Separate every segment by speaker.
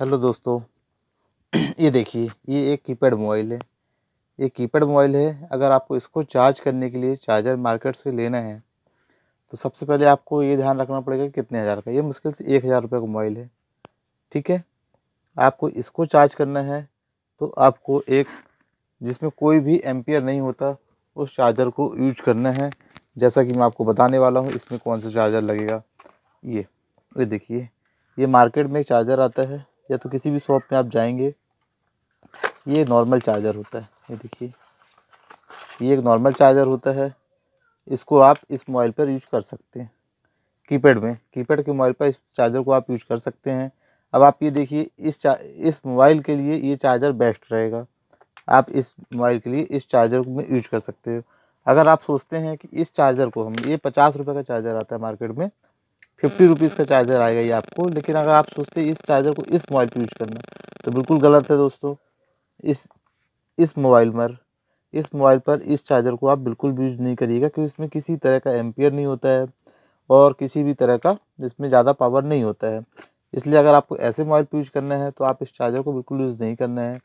Speaker 1: hello दोस्तों ये देखिए ये एक कीपैड मोबाइल है ये कीपैड मोबाइल है अगर आपको इसको चार्ज करने के लिए चार्जर मार्केट से लेना है तो सबसे पहले आपको ये ध्यान रखना पड़ेगा कितने हज़ार का ये मुश्किल से एक हज़ार रुपये का मोबाइल है ठीक है आपको इसको चार्ज करना है तो आपको एक जिसमें कोई भी एम्पियर नहीं होता उस चार्जर को यूज करना है जैसा कि मैं आपको बताने वाला हूँ इसमें कौन सा चार्जर लगेगा ये ये देखिए ये मार्केट में एक चार्जर आता है या तो किसी भी शॉप में आप जाएंगे ये नॉर्मल चार्जर होता है ये देखिए ये एक नॉर्मल चार्जर होता है इसको आप इस मोबाइल पर यूज कर सकते हैं कीपैड में कीपैड के मोबाइल पर इस चार्जर को आप यूज कर सकते हैं अब आप ये देखिए इस इस मोबाइल के लिए ये चार्जर बेस्ट रहेगा आप इस मोबाइल के लिए इस चार्जर में यूज कर सकते हो अगर आप सोचते हैं कि इस चार्जर को हम ये पचास रुपये का चार्जर आता है मार्केट में फिफ्टी रुपीज़ का चार्जर आएगा ये आपको लेकिन अगर आप सोचते हैं इस चार्जर को इस मोबाइल पर यूज करना तो बिल्कुल गलत है दोस्तों इस इस मोबाइल पर इस मोबाइल पर इस चार्जर को आप बिल्कुल भी यूज़ नहीं करिएगा क्योंकि इसमें किसी तरह का एम्पियर नहीं होता है और किसी भी तरह का इसमें ज़्यादा पावर नहीं होता है इसलिए अगर आपको ऐसे मोबाइल पर यूज करना है तो आप इस चार्जर को बिल्कुल यूज़ नहीं करना है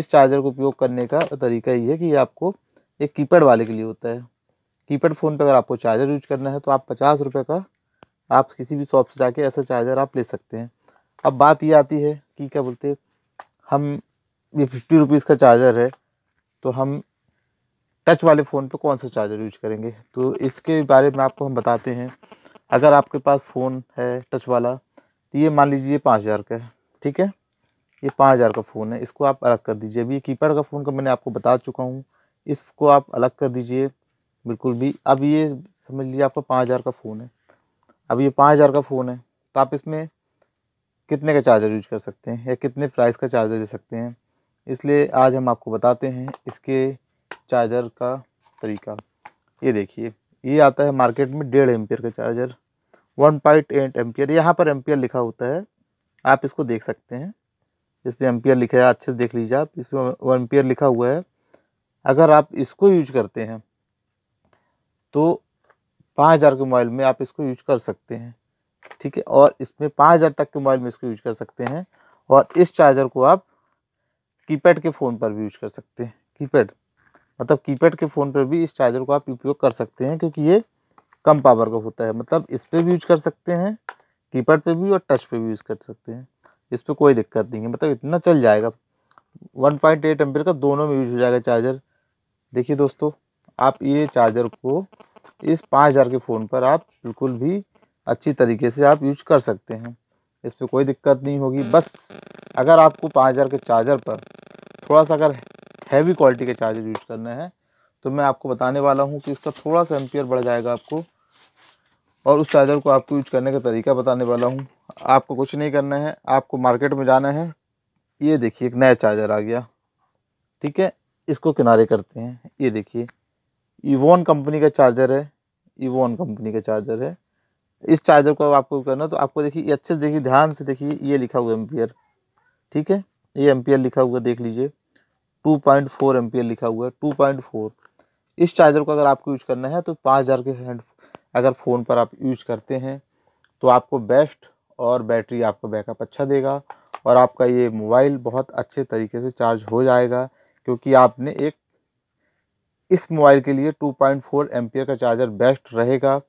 Speaker 1: इस चार्जर को उपयोग करने का तरीका ये है कि आपको एक कीपैड वाले के लिए होता है कीपैड फ़ोन पर अगर आपको चार्जर यूज करना है तो आप पचास रुपये का आप किसी भी शॉप से जाके ऐसा चार्जर आप ले सकते हैं अब बात ये आती है कि क्या बोलते हम ये फिफ्टी रुपीज़ का चार्जर है तो हम टच वाले फ़ोन पे कौन सा चार्जर यूज करेंगे तो इसके बारे में आपको हम बताते हैं अगर आपके पास फ़ोन है टच वाला तो ये मान लीजिए पाँच हज़ार का है ठीक है ये पाँच हज़ार का फ़ोन है इसको आप अलग कर दीजिए अभी ये कीपैड का फ़ोन का मैंने आपको बता चुका हूँ इसको आप अलग कर दीजिए बिल्कुल भी अब ये समझ लीजिए आपका पाँच हज़ार का फ़ोन है अब ये पाँच हज़ार का फ़ोन है तो आप इसमें कितने का चार्जर यूज कर सकते हैं या कितने प्राइस का चार्जर ले सकते हैं इसलिए आज हम आपको बताते हैं इसके चार्जर का तरीका ये देखिए ये आता है मार्केट में डेढ़ एम्पियर का charger one point eight ampere यहाँ पर एम्पियर लिखा होता है आप इसको देख सकते हैं इस पर एम्पियर लिखा है अच्छे से देख लीजिए आप पर वन लिखा हुआ है अगर आप इसको यूज करते हैं तो पाँच हज़ार के मोबाइल में आप इसको यूज कर सकते हैं ठीक है और इसमें पाँच हज़ार तक के मोबाइल में इसको यूज कर सकते हैं और इस चार्जर को आप कीपैड के फ़ोन पर भी यूज कर सकते हैं कीपैड मतलब कीपैड के फ़ोन पर भी इस चार्जर को आप उपयोग कर सकते हैं क्योंकि ये कम पावर का होता है मतलब इस पर भी यूज कर सकते हैं कीपैड पर भी और टच पर भी यूज़ कर सकते हैं इस पर कोई दिक्कत नहीं है मतलब इतना चल जाएगा वन पॉइंट एट एम्पेयर का दोनों में यूज हो जाएगा चार्जर देखिए दोस्तों आप ये चार्जर को इस पाँच हज़ार के फ़ोन पर आप बिल्कुल भी अच्छी तरीके से आप यूज कर सकते हैं इस पर कोई दिक्कत नहीं होगी बस अगर आपको पाँच हज़ार के चार्जर पर थोड़ा सा अगर हैवी क्वालिटी के चार्जर यूज करना है तो मैं आपको बताने वाला हूँ कि उसका थोड़ा सा एम्पियर बढ़ जाएगा आपको और उस चार्जर को आपको यूज करने का तरीका बताने वाला हूँ आपको कुछ नहीं करना है आपको मार्केट में जाना है ये देखिए एक नया चार्जर आ गया ठीक है इसको किनारे करते हैं ये देखिए ईवोन कंपनी का चार्जर है ईवोन कंपनी का चार्जर है इस चार्जर को आपको करना तो आपको देखिए अच्छे से देखिए ध्यान से देखिए ये लिखा हुआ एम्पियर ठीक है ये एम्पियर लिखा हुआ देख लीजिए टू पॉइंट फोर एम्पियर लिखा हुआ है टू पॉइंट फोर इस चार्जर को अगर आपको यूज करना है तो पाँच हज़ार के हैंड अगर फ़ोन पर आप यूज करते हैं तो आपको बेस्ट और बैटरी आपको बैकअप अच्छा देगा और आपका ये मोबाइल बहुत अच्छे तरीके से चार्ज हो जाएगा क्योंकि आपने एक इस मोबाइल के लिए 2.4 पॉइंट का चार्जर बेस्ट रहेगा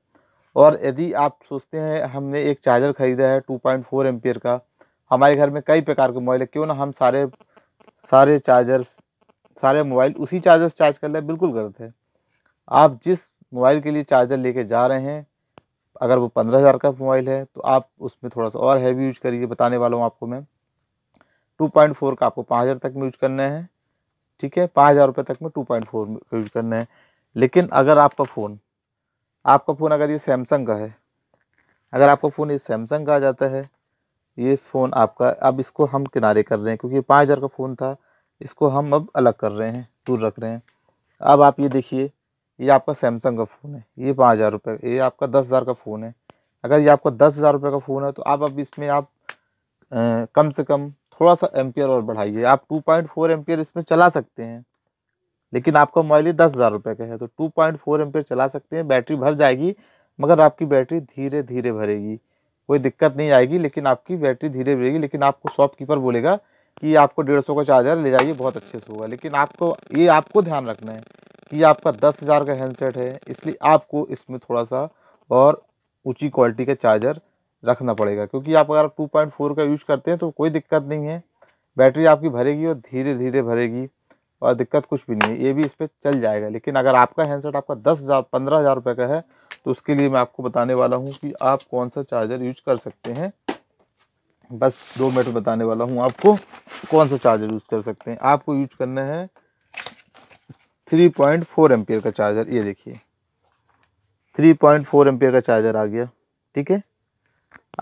Speaker 1: और यदि आप सोचते हैं हमने एक चार्जर ख़रीदा है 2.4 पॉइंट का हमारे घर में कई प्रकार के मोबाइल है क्यों ना हम सारे सारे चार्जर सारे मोबाइल उसी चार्जर से चार्ज कर लें बिल्कुल गलत है आप जिस मोबाइल के लिए चार्जर लेके जा रहे हैं अगर वो पंद्रह हज़ार का मोबाइल है तो आप उसमें थोड़ा सा और हैवी यूज करिए बताने वाला हूँ आपको मैं टू पॉइंट फोर का आपको पाँच हज़ार तक में यूज करना है ठीक है पाँच हज़ार रुपये तक में टू पॉइंट फोर यूज करना है लेकिन अगर आपका फ़ोन आपका फ़ोन अगर ये सैमसंग का है अगर आपका फ़ोन ये सैमसंग का आ जाता है ये फ़ोन आपका अब इसको हम किनारे कर रहे हैं क्योंकि पाँच हज़ार का फ़ोन था इसको हम अब अलग कर रहे हैं दूर रख रहे हैं अब आप ये देखिए ये आपका सैमसंग का फ़ोन है ये पाँच हज़ार रुपये ये आपका दस हज़ार का फ़ोन है अगर ये आपका दस हज़ार रुपये का फ़ोन है तो आप अब इसमें आप आ, कम से कम थोड़ा सा एम्पियर और बढ़ाइए आप टू पॉइंट फोर एम्पियर इसमें चला सकते हैं लेकिन आपका मोबाइल दस हज़ार रुपये का है तो टू पॉइंट फोर एम्पियर चला सकते हैं बैटरी भर जाएगी मगर आपकी बैटरी धीरे धीरे भरेगी कोई दिक्कत नहीं आएगी लेकिन आपकी बैटरी धीरे भरेगी लेकिन आपको शॉपकीपर बोलेगा कि आपको डेढ़ सौ का चार्जर ले जाइए बहुत अच्छे से होगा लेकिन आपको ये आपको ध्यान रखना है कि आपका दस हज़ार का हैंडसेट है इसलिए आपको इसमें थोड़ा सा और ऊँची क्वालिटी का चार्जर रखना पड़ेगा क्योंकि आप अगर टू पॉइंट फोर का यूज़ करते हैं तो कोई दिक्कत नहीं है बैटरी आपकी भरेगी और धीरे धीरे भरेगी और दिक्कत कुछ भी नहीं है ये भी इस पर चल जाएगा लेकिन अगर आपका हैंडसेट आपका दस हज़ार पंद्रह हज़ार रुपये का है तो उसके लिए मैं आपको बताने वाला हूँ कि आप कौन सा चार्जर यूज कर सकते हैं बस दो मिनट बताने वाला हूँ आपको कौन सा चार्जर यूज कर सकते हैं आपको यूज करना है थ्री पॉइंट फोर एम्पियर का चार्जर ये देखिए थ्री पॉइंट फोर एम्पियर का चार्जर आ गया ठीक है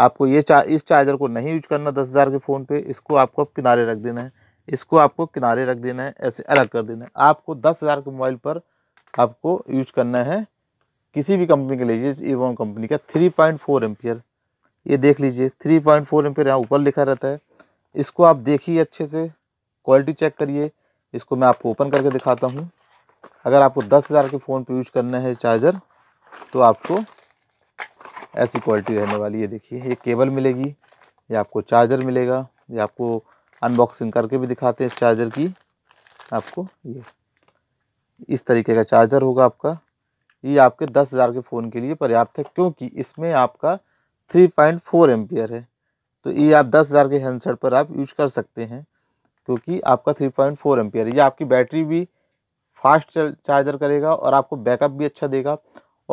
Speaker 1: आपको ये चार इस चार्जर को नहीं यूज करना दस हज़ार के फ़ोन पे इसको आपको अब किनारे रख देना है इसको आपको किनारे रख देना है ऐसे अलग कर देना है आपको दस हज़ार के मोबाइल पर आपको यूज करना है किसी भी कंपनी के लीजिए ईवॉन कंपनी का थ्री पॉइंट फोर एम्पियर ये देख लीजिए थ्री पॉइंट फोर एम्पियर यहाँ ऊपर लिखा रहता है इसको आप देखिए अच्छे से क्वालिटी चेक करिए इसको मैं आपको ओपन करके दिखाता हूँ अगर आपको दस हज़ार के फ़ोन पे यूज करना है चार्जर तो आपको ऐसी क्वालिटी रहने वाली है देखिए ये केबल मिलेगी ये आपको चार्जर मिलेगा ये आपको अनबॉक्सिंग करके भी दिखाते हैं इस चार्जर की आपको ये इस तरीके का चार्जर होगा आपका ये आपके दस हज़ार के फ़ोन के लिए पर्याप्त है क्योंकि इसमें आपका थ्री पॉइंट फोर एम्पियर है तो ये आप दस हज़ार के हैंडसेट पर आप यूज कर सकते हैं क्योंकि आपका थ्री पॉइंट फोर एम्पियर है ये आपकी बैटरी भी फास्ट चार्जर करेगा और आपको बैकअप भी अच्छा देगा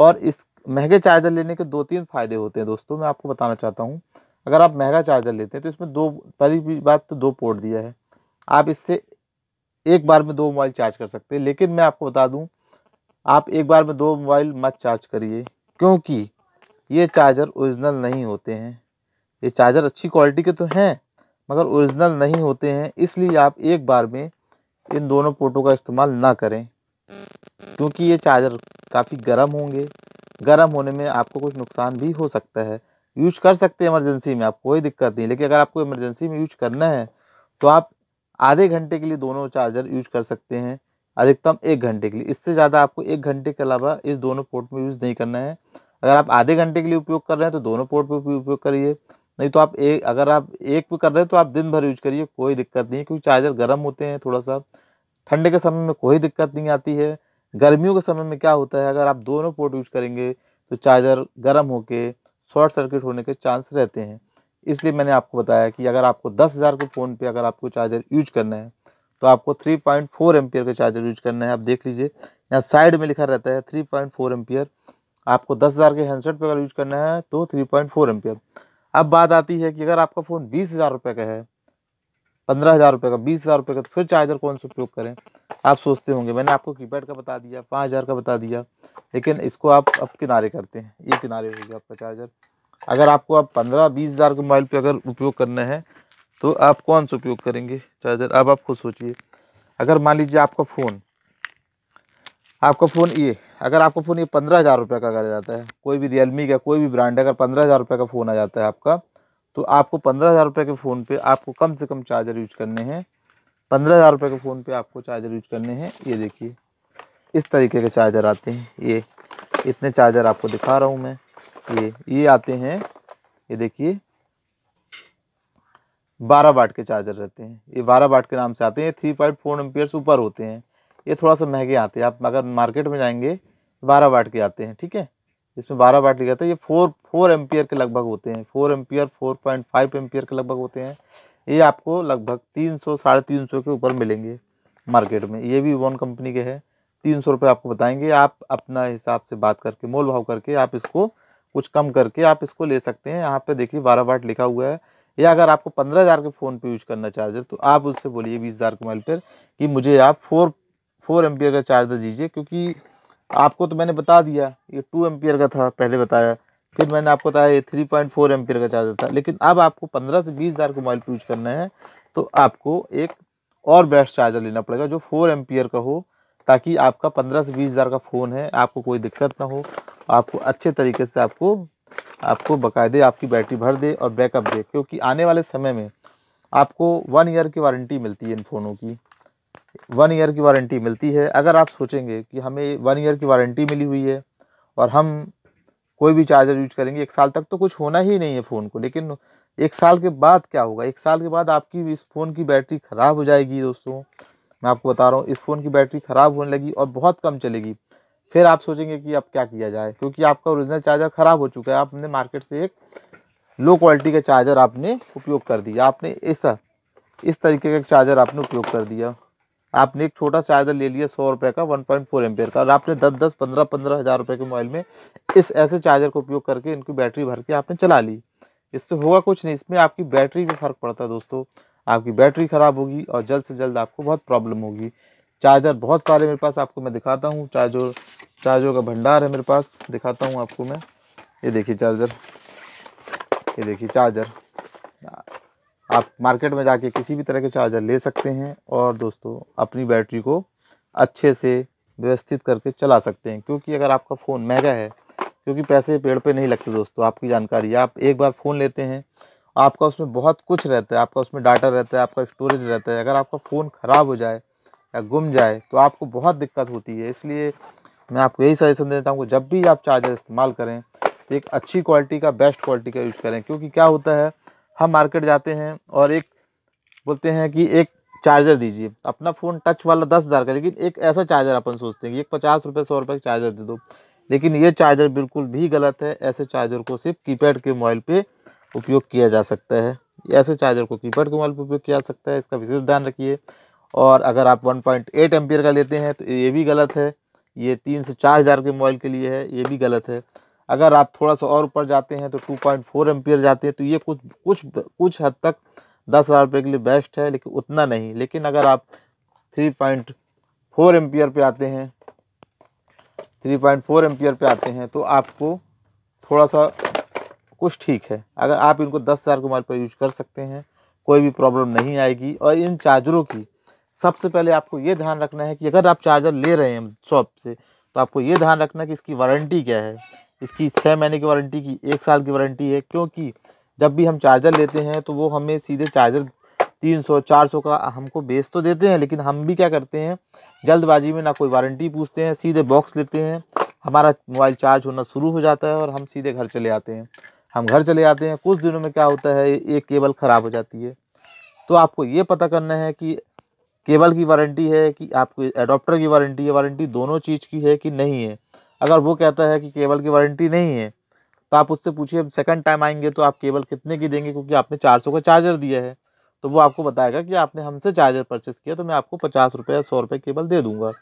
Speaker 1: और इस महंगे चार्जर लेने के दो तीन फायदे होते हैं दोस्तों मैं आपको बताना चाहता हूँ अगर आप महंगा चार्जर लेते हैं तो इसमें दो पहली बात तो दो पोर्ट दिया है आप इससे एक बार में दो मोबाइल चार्ज कर सकते हैं लेकिन मैं आपको बता दूं आप एक बार में दो मोबाइल मत चार्ज करिए क्योंकि ये चार्जर ओरिजिनल नहीं होते हैं ये चार्जर अच्छी क्वालिटी के तो हैं मगर ओरिजिनल नहीं होते हैं इसलिए आप एक बार में इन दोनों पोर्टों का इस्तेमाल ना करें क्योंकि ये चार्जर काफ़ी गर्म होंगे गर्म होने में आपको कुछ नुकसान भी हो सकता है यूज कर सकते हैं इमरजेंसी में आप कोई दिक्कत नहीं लेकिन अगर आपको इमरजेंसी में यूज करना है तो आप आधे घंटे के लिए दोनों चार्जर यूज कर सकते हैं अधिकतम एक घंटे के लिए इससे ज़्यादा आपको एक घंटे के अलावा इस दोनों पोर्ट में यूज़ नहीं करना है अगर आप आधे घंटे के लिए उपयोग कर रहे हैं तो दोनों पोर्ट पर भी उपयोग करिए नहीं तो आप एक अगर आप एक पे कर रहे हैं तो आप दिन भर यूज करिए कोई दिक्कत नहीं क्योंकि चार्जर गर्म होते हैं थोड़ा सा ठंडे के समय में कोई दिक्कत नहीं आती है गर्मियों के समय में क्या होता है अगर आप दोनों पोर्ट यूज करेंगे तो चार्जर गर्म होके शॉर्ट सर्किट होने के चांस रहते हैं इसलिए मैंने आपको बताया कि अगर आपको दस हज़ार के फ़ोन पे अगर आपको चार्जर यूज करना है तो आपको थ्री पॉइंट फोर एम्पियर का चार्जर यूज करना है आप देख लीजिए यहाँ साइड में लिखा रहता है थ्री पॉइंट फोर एम्पियर आपको दस हज़ार के हैंडसेट पर अगर यूज करना है तो थ्री पॉइंट फोर एम्पियर अब बात आती है कि अगर आपका फ़ोन बीस हज़ार रुपये का है पंद्रह हज़ार रुपये का बीस हज़ार रुपये का तो फिर चार्जर कौन सा उपयोग करें आप सोचते होंगे मैंने आपको कीपैड का बता दिया पाँच हज़ार का बता दिया लेकिन इसको आप अब किनारे करते हैं ये किनारे हो गया आपका चार्जर अगर आपको आप पंद्रह बीस हज़ार के मोबाइल पर अगर उपयोग करना है तो आप कौन सा उपयोग करेंगे चार्जर अब आप खुद सोचिए अगर मान लीजिए आपका फ़ोन आपका फ़ोन ये अगर आपका फ़ोन ये पंद्रह हज़ार रुपये का अगर जाता है कोई भी रियलमी का कोई भी ब्रांड अगर पंद्रह हज़ार रुपये का फ़ोन आ जाता है आपका तो आपको पंद्रह हज़ार रुपये के फ़ोन पे आपको कम से कम चार्जर यूज करने हैं पंद्रह हज़ार रुपये के फ़ोन पे आपको चार्जर यूज करने हैं ये देखिए इस तरीके के चार्जर आते हैं ये इतने चार्जर आपको दिखा रहा हूँ मैं ये ये आते हैं ये देखिए बारह वाट के चार्जर रहते हैं ये बारह वाट के नाम से आते हैं थ्री पॉइंट फोर एम्पियर ऊपर होते हैं ये थोड़ा सा महंगे आते हैं आप अगर मार्केट में जाएंगे बारह वाट के आते हैं ठीक है इसमें बारह वाट लिखा था ये फोर फोर एम्पियर के लगभग होते हैं four ampere four point five ampere के लगभग होते हैं ये आपको लगभग तीन सौ साढ़े तीन सौ के ऊपर मिलेंगे मार्केट में ये भी वन कंपनी के हैं तीन सौ रुपये आपको बताएंगे आप अपना हिसाब से बात करके मोल भाव करके आप इसको कुछ कम करके आप इसको ले सकते हैं यहाँ पर देखिए बारह वाट लिखा हुआ है या अगर आपको पंद्रह हज़ार के फ़ोन पर यूज़ करना चार्जर तो आप उससे बोलिए बीस हज़ार के मोबाइल पर कि मुझे आप फोर फोर एम्पियर का चार्जर दीजिए क्योंकि आपको तो मैंने बता दिया ये टू एम्पियर का था पहले बताया फिर मैंने आपको बताया ये थ्री पॉइंट फोर एम्पियर का चार्जर था लेकिन अब आपको पंद्रह से बीस हज़ार का मोबाइल यूज करना है तो आपको एक और बेस्ट चार्जर लेना पड़ेगा जो फोर एम्पियर का हो ताकि आपका पंद्रह से बीस हज़ार का फ़ोन है आपको कोई दिक्कत ना हो आपको अच्छे तरीके से आपको आपको बकायदे आपकी बैटरी भर दे और बैकअप दे क्योंकि आने वाले समय में आपको वन ईयर की वारंटी मिलती है इन फ़ोनों की वन ईयर की वारंटी मिलती है अगर आप सोचेंगे कि हमें वन ईयर की वारंटी मिली हुई है और हम कोई भी चार्जर यूज करेंगे एक साल तक तो कुछ होना ही नहीं है फ़ोन को लेकिन एक साल के बाद क्या होगा एक साल के बाद आपकी इस फ़ोन की बैटरी ख़राब हो जाएगी दोस्तों मैं आपको बता रहा हूँ इस फ़ोन की बैटरी ख़राब होने लगी और बहुत कम चलेगी फिर आप सोचेंगे कि अब क्या किया जाए क्योंकि आपका ओरिजिनल चार्जर ख़राब हो चुका है आपने मार्केट से एक लो क्वालिटी का चार्जर आपने उपयोग कर दिया आपने ऐसा इस तरीके का चार्जर आपने उपयोग कर दिया आपने एक छोटा चार्जर ले लिया सौ रुपये का वन पॉइंट फोर एम्पेयर का और आपने दस दस पंद्रह पंद्रह हज़ार रुपये के मोबाइल में इस ऐसे चार्जर का उपयोग करके इनकी बैटरी भर के आपने चला ली इससे होगा कुछ नहीं इसमें आपकी बैटरी में फ़र्क पड़ता है दोस्तों आपकी बैटरी ख़राब होगी और जल्द से जल्द आपको बहुत प्रॉब्लम होगी चार्जर बहुत सारे मेरे पास आपको मैं दिखाता हूँ चार्जर चार्जर का भंडार है मेरे पास दिखाता हूँ आपको मैं ये देखिए चार्जर ये देखिए चार्जर आप मार्केट में जाके किसी भी तरह के चार्जर ले सकते हैं और दोस्तों अपनी बैटरी को अच्छे से व्यवस्थित करके चला सकते हैं क्योंकि अगर आपका फ़ोन महंगा है क्योंकि पैसे पेड़ पे नहीं लगते दोस्तों आपकी जानकारी आप एक बार फ़ोन लेते हैं आपका उसमें बहुत कुछ रहता है आपका उसमें डाटा रहता है आपका स्टोरेज रहता है अगर आपका फ़ोन ख़राब हो जाए या गुम जाए तो आपको बहुत दिक्कत होती है इसलिए मैं आपको यही सजेशन देता हूँ जब भी आप चार्जर इस्तेमाल करें तो एक अच्छी क्वालिटी का बेस्ट क्वालिटी का यूज़ करें क्योंकि क्या होता है हम मार्केट जाते हैं और एक बोलते हैं कि एक चार्जर दीजिए अपना फ़ोन टच वाला दस हज़ार का लेकिन एक ऐसा चार्जर अपन सोचते हैं कि एक पचास रुपये सौ रुपये का चार्जर दे दो लेकिन ये चार्जर बिल्कुल भी गलत है ऐसे चार्जर को सिर्फ कीपैड के मोबाइल पे उपयोग किया जा सकता है ऐसे चार्जर को कीपैड के मोबाइल पर उपयोग किया जा सकता है इसका विशेष ध्यान रखिए और अगर आप वन पॉइंट एट का लेते हैं तो ये भी गलत है ये तीन से चार हज़ार के मोबाइल के लिए है ये भी गलत है अगर आप थोड़ा सा और ऊपर जाते हैं तो टू पॉइंट फोर एम्पियर जाते हैं तो ये कुछ कुछ कुछ हद तक दस हज़ार रुपये के लिए बेस्ट है लेकिन उतना नहीं लेकिन अगर आप थ्री पॉइंट फोर एम्पियर पे आते हैं थ्री पॉइंट फोर एम्पियर पे आते हैं तो आपको थोड़ा सा कुछ ठीक है अगर आप इनको दस हज़ार के मोबाइल पर यूज कर सकते हैं कोई भी प्रॉब्लम नहीं आएगी और इन चार्जरों की सबसे पहले आपको ये ध्यान रखना है कि अगर आप चार्जर ले रहे हैं शॉप से तो आपको ये ध्यान रखना है कि इसकी वारंटी क्या है इसकी छः महीने की वारंटी की एक साल की वारंटी है क्योंकि जब भी हम चार्जर लेते हैं तो वो हमें सीधे चार्जर तीन सौ चार सौ का हमको बेच तो देते हैं लेकिन हम भी क्या करते हैं जल्दबाजी में ना कोई वारंटी पूछते हैं सीधे बॉक्स लेते हैं हमारा मोबाइल चार्ज होना शुरू हो जाता है और हम सीधे घर चले आते हैं हम घर चले आते हैं कुछ दिनों में क्या होता है एक केबल ख़राब हो जाती है तो आपको ये पता करना है कि केबल की वारंटी है कि आपको एडोप्टर की वारंटी है वारंटी दोनों चीज़ की है कि नहीं है अगर वो कहता है कि केबल की वारंटी नहीं है तो आप उससे पूछिए सेकंड टाइम आएंगे तो आप केबल कितने की देंगे क्योंकि आपने चार सौ का चार्जर दिया है तो वो आपको बताएगा कि आपने हमसे चार्जर परचेस किया तो मैं आपको पचास रुपये या सौ रुपये केबल दे दूँगा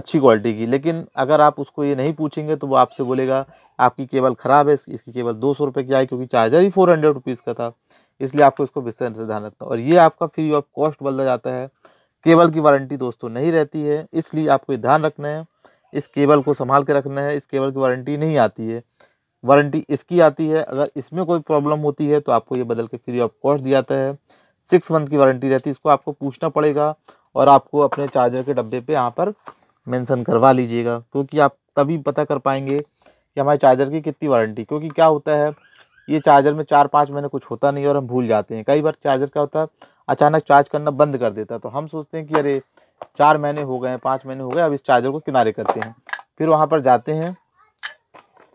Speaker 1: अच्छी क्वालिटी की लेकिन अगर आप उसको ये नहीं पूछेंगे तो वो आपसे बोलेगा आपकी केबल ख़राब है इसकी केबल दो सौ रुपये की आई क्योंकि चार्जर ही फोर हंड्रेड रुपीज़ का था इसलिए आपको इसको विस्तार से ध्यान रखना और ये आपका फ्री ऑफ कॉस्ट बदला जाता है केबल की वारंटी दोस्तों नहीं रहती है इसलिए आपको ये ध्यान रखना है इस केबल को संभाल के रखना है इस केबल की वारंटी नहीं आती है वारंटी इसकी आती है अगर इसमें कोई प्रॉब्लम होती है तो आपको ये बदल के फ्री ऑफ कॉस्ट दिया जाता है सिक्स मंथ की वारंटी रहती है इसको आपको पूछना पड़ेगा और आपको अपने चार्जर के डब्बे पे यहाँ पर मेंशन करवा लीजिएगा क्योंकि आप तभी पता कर पाएंगे कि हमारे चार्जर की कितनी वारंटी क्योंकि क्या होता है ये चार्जर में चार पाँच महीने कुछ होता नहीं और हम भूल जाते हैं कई बार चार्जर क्या होता है अचानक चार्ज करना बंद कर देता है तो हम सोचते हैं कि अरे चार महीने हो गए हैं पाँच महीने हो गए अब इस चार्जर को किनारे करते हैं फिर वहाँ पर जाते हैं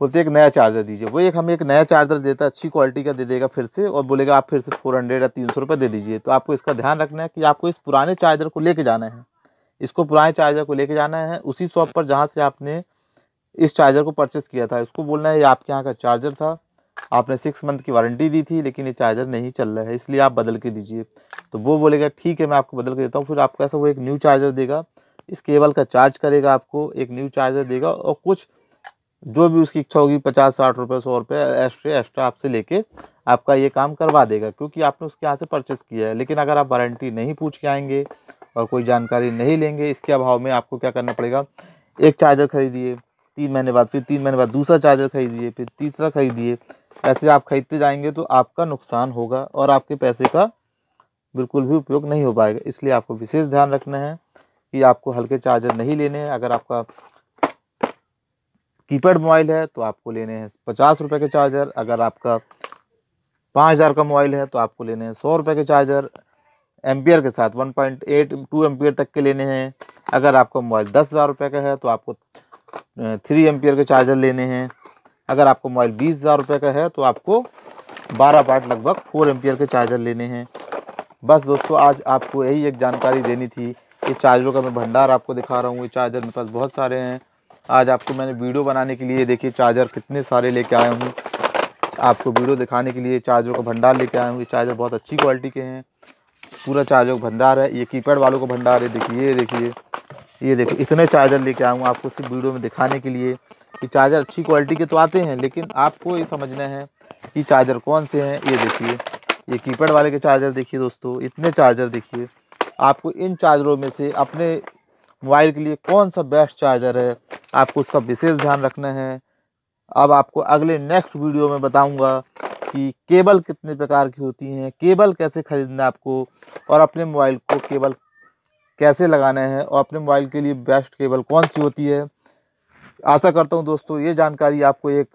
Speaker 1: बोलते एक नया चार्जर दीजिए वो एक हमें एक नया चार्जर देता है अच्छी क्वालिटी का दे देगा फिर से और बोलेगा आप फिर से फोर हंड्रेड या तीन सौ रुपये दे दीजिए तो आपको इसका ध्यान रखना है कि आपको इस पुराने चार्जर को लेके जाना है इसको पुराने चार्जर को लेके जाना है उसी शॉप पर जहाँ से आपने इस चार्जर को परचेस किया था इसको बोलना है ये आपके यहाँ का चार्जर था आपने सिक्स मंथ की वारंटी दी थी लेकिन ये चार्जर नहीं चल रहा है इसलिए आप बदल के दीजिए तो वो बोलेगा ठीक है मैं आपको बदल के देता हूँ फिर आपको ऐसा वो एक न्यू चार्जर देगा इस केबल का चार्ज करेगा आपको एक न्यू चार्जर देगा और कुछ जो भी उसकी इच्छा होगी पचास साठ रुपये सौ रुपये एक्स्ट्रा एक्स्ट्रा आपसे लेके आपका ये काम करवा देगा क्योंकि आपने उसके यहाँ से परचेस किया है लेकिन अगर आप वारंटी नहीं पूछ के आएंगे और कोई जानकारी नहीं लेंगे इसके अभाव में आपको क्या करना पड़ेगा एक चार्जर खरीदिए तीन महीने बाद फिर तीन महीने बाद दूसरा चार्जर खरीदिए फिर तीसरा खरीदिए ऐसे आप खरीदते जाएंगे तो आपका नुकसान होगा और आपके पैसे का बिल्कुल भी उपयोग नहीं हो पाएगा इसलिए आपको विशेष ध्यान रखना है कि आपको हल्के चार्जर नहीं लेने हैं अगर आपका कीपैड मोबाइल है तो आपको लेने हैं पचास रुपये के चार्जर अगर आपका पाँच हज़ार का मोबाइल है तो आपको लेने हैं सौ रुपये के चार्जर एम्पियर के साथ one point eight two ampere तक के लेने हैं अगर आपका मोबाइल दस हज़ार रुपये का है तो आपको थ्री एम्पियर के चार्जर लेने हैं अगर आपको मोबाइल बीस हज़ार रुपये का है तो आपको बारह पार्ट लगभग फोर एम के चार्जर लेने हैं बस दोस्तों आज आपको यही एक जानकारी देनी थी कि चार्जरों का मैं भंडार आपको दिखा रहा हूँ ये चार्जर मेरे पास बहुत सारे हैं आज आपको मैंने वीडियो बनाने के लिए देखिए चार्जर कितने सारे लेके आया हूँ आपको वीडियो दिखाने के लिए चार्जरों का भंडार लेके आया हूँ ये चार्जर बहुत अच्छी क्वालिटी के हैं पूरा चार्जर का भंडार है ये कीपैड वालों का भंडार है देखिए ये देखिए ये देखो इतने चार्जर लेके आया हूँ आपको सिर्फ वीडियो में दिखाने के लिए कि चार्जर अच्छी क्वालिटी के तो आते हैं लेकिन आपको ये समझना है कि चार्जर कौन से हैं ये देखिए ये कीपैड वाले के चार्जर देखिए दोस्तों इतने चार्जर देखिए आपको इन चार्जरों में से अपने मोबाइल के लिए कौन सा बेस्ट चार्जर है आपको उसका विशेष ध्यान रखना है अब आपको अगले नेक्स्ट वीडियो में बताऊँगा कि केबल कितने प्रकार की होती हैं केबल कैसे ख़रीदना है आपको और अपने मोबाइल को केबल कैसे लगाना है और अपने मोबाइल के लिए बेस्ट केबल कौन सी होती है आशा करता हूँ दोस्तों ये जानकारी आपको एक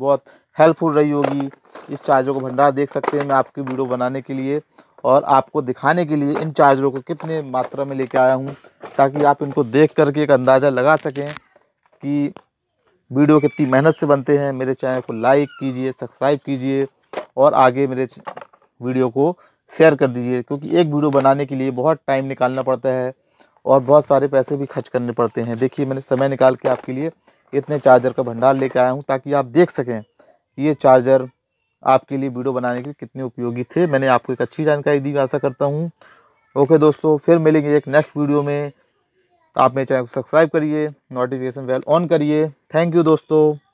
Speaker 1: बहुत हेल्पफुल रही होगी इस चार्जर को भंडार देख सकते हैं मैं आपकी वीडियो बनाने के लिए और आपको दिखाने के लिए इन चार्जरों को कितने मात्रा में लेके आया हूँ ताकि आप इनको देख करके एक अंदाज़ा लगा सकें कि वीडियो कितनी मेहनत से बनते हैं मेरे चैनल को लाइक कीजिए सब्सक्राइब कीजिए और आगे मेरे वीडियो को शेयर कर दीजिए क्योंकि एक वीडियो बनाने के लिए बहुत टाइम निकालना पड़ता है और बहुत सारे पैसे भी खर्च करने पड़ते हैं देखिए मैंने समय निकाल के आपके लिए इतने चार्जर का भंडार लेके आया हूँ ताकि आप देख सकें ये चार्जर आपके लिए वीडियो बनाने के लिए कितने उपयोगी थे मैंने आपको एक अच्छी जानकारी दी आशा करता हूँ ओके दोस्तों फिर मिलेंगे एक नेक्स्ट वीडियो में आप मेरे चैनल को सब्सक्राइब करिए नोटिफिकेशन बेल ऑन करिए थैंक यू दोस्तों